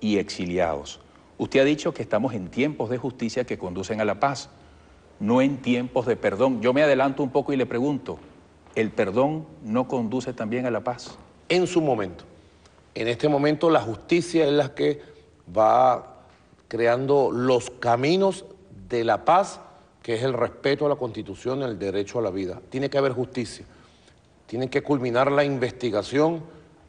y exiliados. Usted ha dicho que estamos en tiempos de justicia que conducen a la paz, no en tiempos de perdón. Yo me adelanto un poco y le pregunto, ¿el perdón no conduce también a la paz? En su momento. En este momento la justicia es la que va creando los caminos de la paz, que es el respeto a la constitución, el derecho a la vida. Tiene que haber justicia. Tiene que culminar la investigación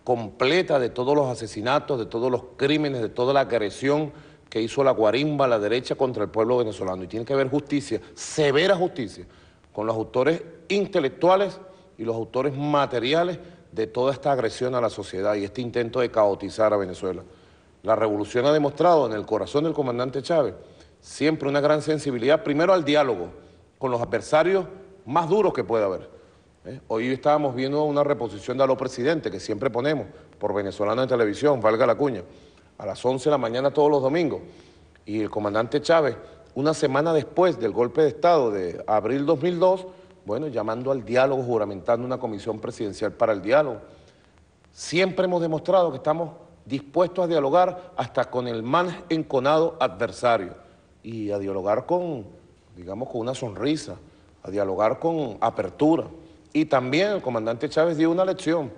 completa de todos los asesinatos, de todos los crímenes, de toda la agresión que hizo la guarimba la derecha contra el pueblo venezolano. Y tiene que haber justicia, severa justicia, con los autores intelectuales y los autores materiales de toda esta agresión a la sociedad y este intento de caotizar a Venezuela. La revolución ha demostrado en el corazón del comandante Chávez siempre una gran sensibilidad, primero al diálogo con los adversarios más duros que pueda haber ¿Eh? Hoy estábamos viendo una reposición de Aló Presidente, que siempre ponemos, por venezolano en televisión, valga la cuña, a las 11 de la mañana todos los domingos. Y el comandante Chávez, una semana después del golpe de Estado de abril 2002, bueno, llamando al diálogo, juramentando una comisión presidencial para el diálogo. Siempre hemos demostrado que estamos dispuestos a dialogar hasta con el más enconado adversario y a dialogar con, digamos, con una sonrisa, a dialogar con apertura. Y también el comandante Chávez dio una lección,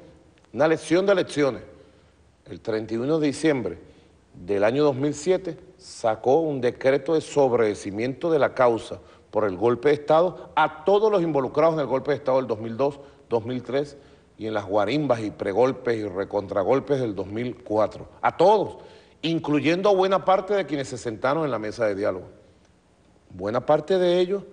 una lección de lecciones. El 31 de diciembre del año 2007 sacó un decreto de sobredecimiento de la causa por el golpe de Estado a todos los involucrados en el golpe de Estado del 2002, 2003 y en las guarimbas y pregolpes y recontragolpes del 2004. A todos, incluyendo a buena parte de quienes se sentaron en la mesa de diálogo. Buena parte de ellos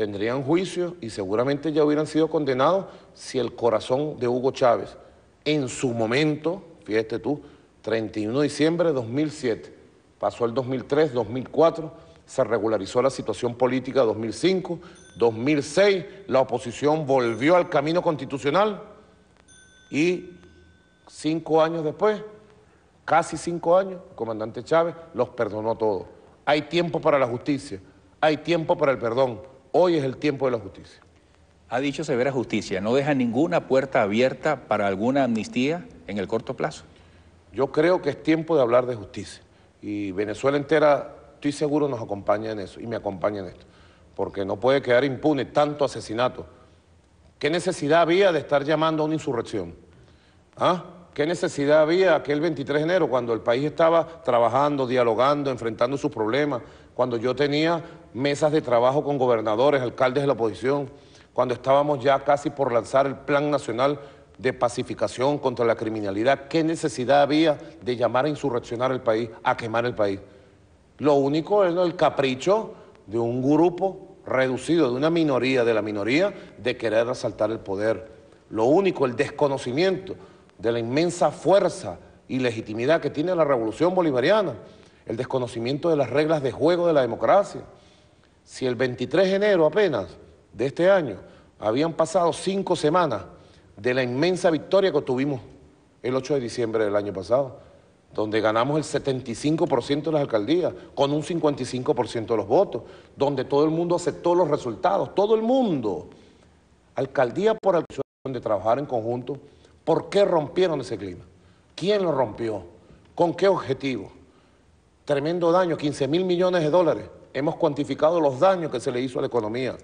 tendrían juicio y seguramente ya hubieran sido condenados si el corazón de Hugo Chávez, en su momento, fíjate tú, 31 de diciembre de 2007, pasó el 2003, 2004, se regularizó la situación política 2005, 2006, la oposición volvió al camino constitucional y cinco años después, casi cinco años, el comandante Chávez los perdonó todos. Hay tiempo para la justicia, hay tiempo para el perdón Hoy es el tiempo de la justicia. Ha dicho severa justicia, ¿no deja ninguna puerta abierta para alguna amnistía en el corto plazo? Yo creo que es tiempo de hablar de justicia. Y Venezuela entera, estoy seguro, nos acompaña en eso y me acompaña en esto. Porque no puede quedar impune tanto asesinato. ¿Qué necesidad había de estar llamando a una insurrección? ¿Ah? ¿Qué necesidad había aquel 23 de enero cuando el país estaba trabajando, dialogando, enfrentando sus problemas? Cuando yo tenía mesas de trabajo con gobernadores, alcaldes de la oposición, cuando estábamos ya casi por lanzar el Plan Nacional de Pacificación contra la Criminalidad, ¿qué necesidad había de llamar a insurreccionar el país, a quemar el país? Lo único es el capricho de un grupo reducido, de una minoría, de la minoría, de querer asaltar el poder. Lo único, el desconocimiento de la inmensa fuerza y legitimidad que tiene la revolución bolivariana, el desconocimiento de las reglas de juego de la democracia si el 23 de enero apenas de este año habían pasado cinco semanas de la inmensa victoria que obtuvimos el 8 de diciembre del año pasado, donde ganamos el 75% de las alcaldías, con un 55% de los votos, donde todo el mundo aceptó los resultados, todo el mundo, alcaldía por alcaldía, de trabajar en conjunto, ¿por qué rompieron ese clima? ¿Quién lo rompió? ¿Con qué objetivo? Tremendo daño, 15 mil millones de dólares hemos cuantificado los daños que se le hizo a la economía.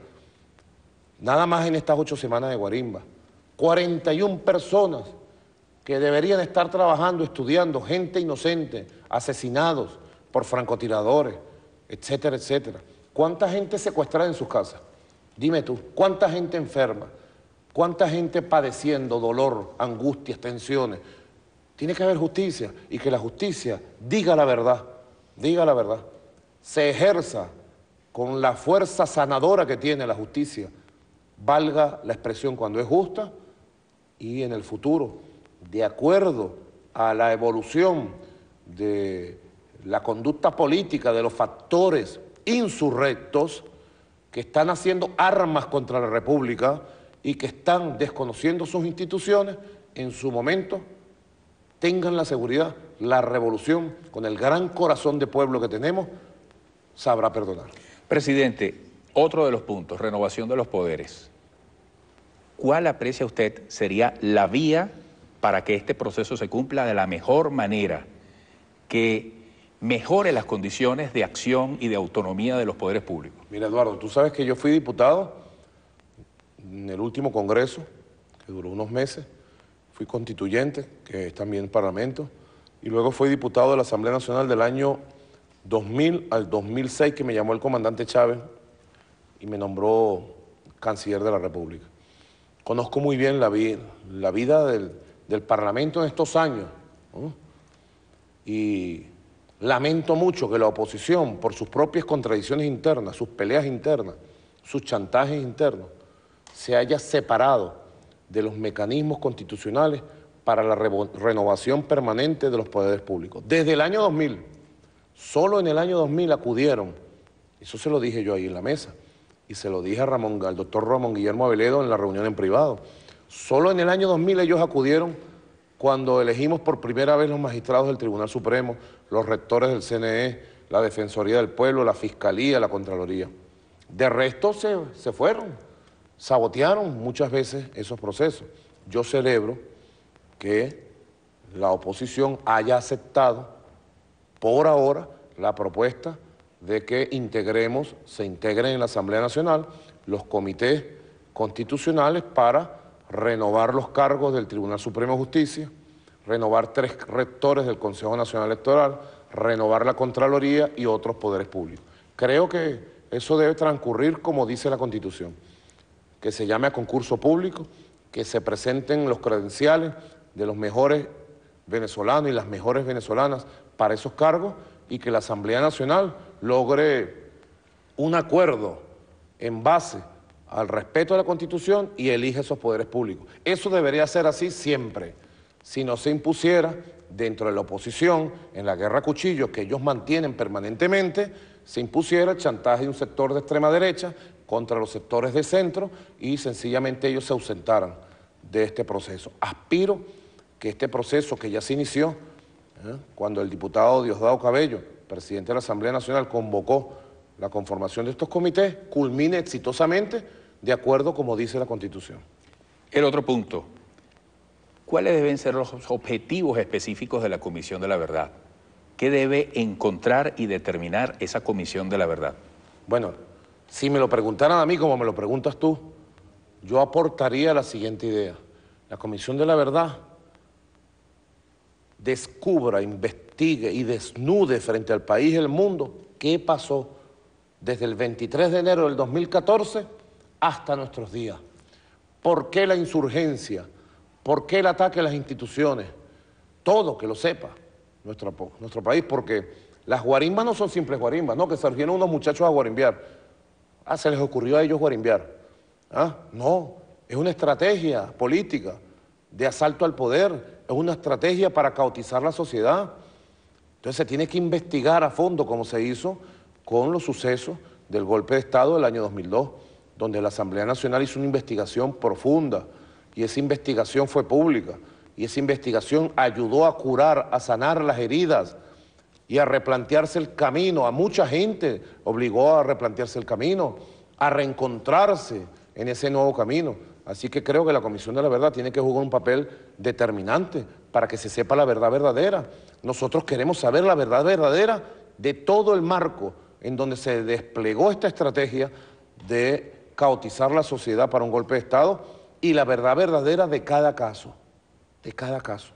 Nada más en estas ocho semanas de Guarimba. 41 personas que deberían estar trabajando, estudiando, gente inocente, asesinados por francotiradores, etcétera, etcétera. ¿Cuánta gente secuestrada en sus casas? Dime tú, ¿cuánta gente enferma? ¿Cuánta gente padeciendo dolor, angustias, tensiones? Tiene que haber justicia y que la justicia diga la verdad, diga la verdad se ejerza con la fuerza sanadora que tiene la justicia, valga la expresión cuando es justa y en el futuro, de acuerdo a la evolución de la conducta política de los factores insurrectos que están haciendo armas contra la República y que están desconociendo sus instituciones, en su momento tengan la seguridad, la revolución, con el gran corazón de pueblo que tenemos, sabrá perdonar. Presidente, otro de los puntos, renovación de los poderes. ¿Cuál aprecia usted sería la vía para que este proceso se cumpla de la mejor manera, que mejore las condiciones de acción y de autonomía de los poderes públicos? Mira, Eduardo, tú sabes que yo fui diputado en el último Congreso, que duró unos meses, fui constituyente, que es también Parlamento, y luego fui diputado de la Asamblea Nacional del año 2000 al 2006 que me llamó el comandante Chávez y me nombró canciller de la República. Conozco muy bien la, vida del, Parlamento en estos años y lamento mucho que la oposición, por sus propias contradicciones internas, sus peleas internas, sus chantajes internos, se haya separado de los mecanismos constitucionales para la renovación permanente de los poderes públicos. Desde el año 2000 Solo en el año 2000 acudieron, eso se lo dije yo ahí en la mesa, y se lo dije a Ramón, al doctor Ramón Guillermo Aveledo en la reunión en privado. Solo en el año 2000 ellos acudieron cuando elegimos por primera vez los magistrados del Tribunal Supremo, los rectores del CNE, la Defensoría del Pueblo, la Fiscalía, la Contraloría. De resto se fueron, sabotearon muchas veces esos procesos. Yo celebro que la oposición haya aceptado por ahora la propuesta de que integremos, se integren en la Asamblea Nacional los comités constitucionales para renovar los cargos del Tribunal Supremo de Justicia, renovar tres rectores del Consejo Nacional Electoral, renovar la Contraloría y otros poderes públicos. Creo que eso debe transcurrir como dice la Constitución, que se llame a concurso público, que se presenten los credenciales de los mejores venezolanos y las mejores venezolanas para esos cargos y que la Asamblea Nacional logre un acuerdo en base al respeto a la Constitución y elige esos poderes públicos. Eso debería ser así siempre, si no se impusiera dentro de la oposición, en la guerra cuchillo cuchillos que ellos mantienen permanentemente, se impusiera el chantaje de un sector de extrema derecha contra los sectores de centro y sencillamente ellos se ausentaran de este proceso. Aspiro que este proceso que ya se inició ¿eh? cuando el diputado Diosdado Cabello, presidente de la Asamblea Nacional, convocó la conformación de estos comités, culmine exitosamente de acuerdo como dice la Constitución. El otro punto, ¿cuáles deben ser los objetivos específicos de la Comisión de la Verdad? ¿Qué debe encontrar y determinar esa Comisión de la Verdad? Bueno, si me lo preguntaran a mí como me lo preguntas tú, yo aportaría la siguiente idea. La Comisión de la Verdad descubra, investigue y desnude frente al país y el mundo qué pasó desde el 23 de enero del 2014 hasta nuestros días. ¿Por qué la insurgencia? ¿Por qué el ataque a las instituciones? Todo que lo sepa nuestro, nuestro país, porque las guarimbas no son simples guarimbas, no, que surgieron unos muchachos a guarimbiar. Ah, se les ocurrió a ellos guarimbiar. Ah, no, es una estrategia política de asalto al poder, es una estrategia para cautizar la sociedad. Entonces se tiene que investigar a fondo como se hizo con los sucesos del golpe de Estado del año 2002, donde la Asamblea Nacional hizo una investigación profunda y esa investigación fue pública y esa investigación ayudó a curar, a sanar las heridas y a replantearse el camino. A mucha gente obligó a replantearse el camino, a reencontrarse en ese nuevo camino. Así que creo que la Comisión de la Verdad tiene que jugar un papel determinante para que se sepa la verdad verdadera. Nosotros queremos saber la verdad verdadera de todo el marco en donde se desplegó esta estrategia de caotizar la sociedad para un golpe de Estado y la verdad verdadera de cada caso, de cada caso.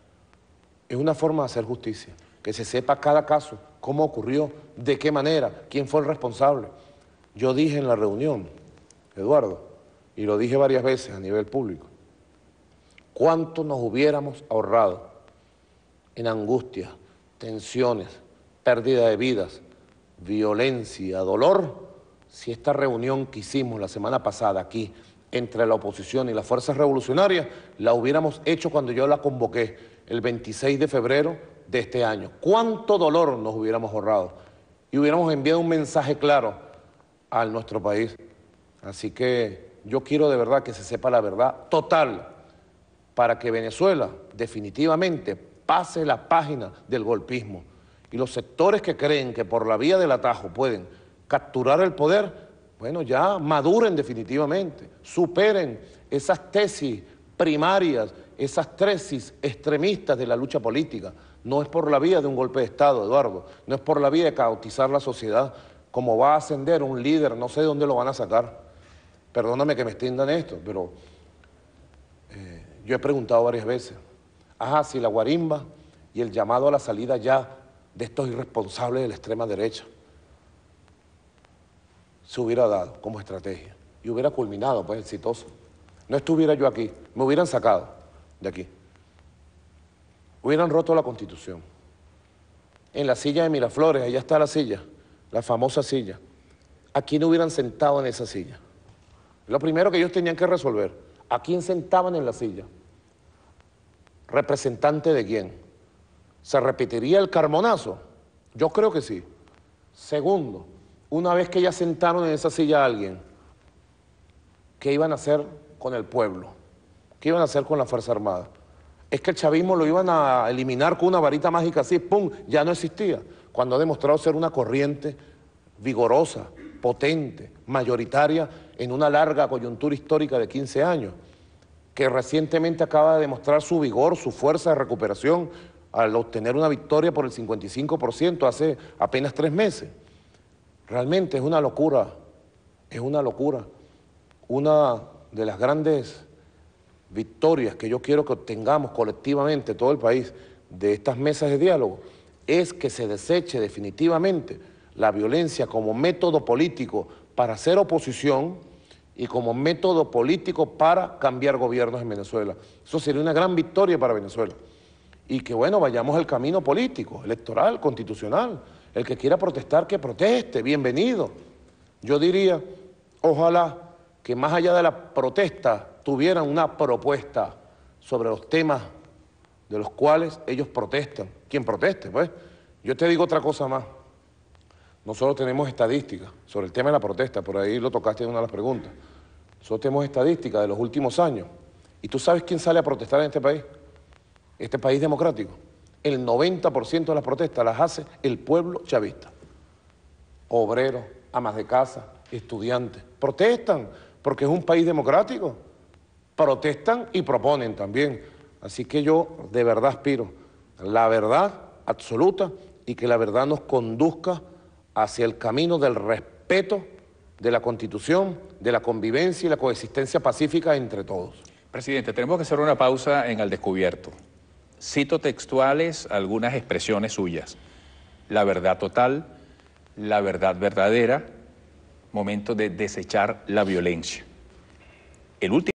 Es una forma de hacer justicia, que se sepa cada caso, cómo ocurrió, de qué manera, quién fue el responsable. Yo dije en la reunión, Eduardo, y lo dije varias veces a nivel público, cuánto nos hubiéramos ahorrado en angustia, tensiones, pérdida de vidas, violencia, dolor, si esta reunión que hicimos la semana pasada aquí entre la oposición y las fuerzas revolucionarias la hubiéramos hecho cuando yo la convoqué el 26 de febrero de este año. ¿Cuánto dolor nos hubiéramos ahorrado? Y hubiéramos enviado un mensaje claro a nuestro país. Así que yo quiero de verdad que se sepa la verdad total para que Venezuela definitivamente pase la página del golpismo. Y los sectores que creen que por la vía del atajo pueden capturar el poder, bueno, ya maduren definitivamente, superen esas tesis primarias, esas tesis extremistas de la lucha política. No es por la vía de un golpe de Estado, Eduardo, no es por la vía de cautizar la sociedad, como va a ascender un líder, no sé de dónde lo van a sacar. Perdóname que me extiendan esto, pero eh, yo he preguntado varias veces, ajá, si la guarimba y el llamado a la salida ya de estos irresponsables de la extrema derecha se hubiera dado como estrategia y hubiera culminado, pues, exitoso. No estuviera yo aquí, me hubieran sacado de aquí. Hubieran roto la Constitución. En la silla de Miraflores, allá está la silla, la famosa silla. Aquí no hubieran sentado en esa silla. Lo primero que ellos tenían que resolver, ¿a quién sentaban en la silla? ¿Representante de quién? ¿Se repetiría el carmonazo? Yo creo que sí. Segundo, una vez que ya sentaron en esa silla a alguien, ¿qué iban a hacer con el pueblo? ¿Qué iban a hacer con la Fuerza Armada? Es que el chavismo lo iban a eliminar con una varita mágica así, ¡pum! Ya no existía. Cuando ha demostrado ser una corriente vigorosa, potente, mayoritaria, en una larga coyuntura histórica de 15 años, que recientemente acaba de demostrar su vigor, su fuerza de recuperación al obtener una victoria por el 55% hace apenas tres meses. Realmente es una locura, es una locura. Una de las grandes victorias que yo quiero que obtengamos colectivamente todo el país de estas mesas de diálogo es que se deseche definitivamente la violencia como método político para hacer oposición y como método político para cambiar gobiernos en Venezuela. Eso sería una gran victoria para Venezuela. Y que bueno, vayamos al camino político, electoral, constitucional. El que quiera protestar, que proteste, bienvenido. Yo diría, ojalá que más allá de la protesta tuvieran una propuesta sobre los temas de los cuales ellos protestan. ¿Quién proteste? Pues yo te digo otra cosa más. Nosotros tenemos estadísticas sobre el tema de la protesta, por ahí lo tocaste en una de las preguntas. Nosotros tenemos estadísticas de los últimos años. ¿Y tú sabes quién sale a protestar en este país? Este país democrático. El 90% de las protestas las hace el pueblo chavista. Obreros, amas de casa, estudiantes. Protestan porque es un país democrático. Protestan y proponen también. Así que yo de verdad aspiro la verdad absoluta y que la verdad nos conduzca hacia el camino del respeto de la Constitución, de la convivencia y la coexistencia pacífica entre todos. Presidente, tenemos que hacer una pausa en el Descubierto. Cito textuales algunas expresiones suyas. La verdad total, la verdad verdadera, momento de desechar la violencia. El último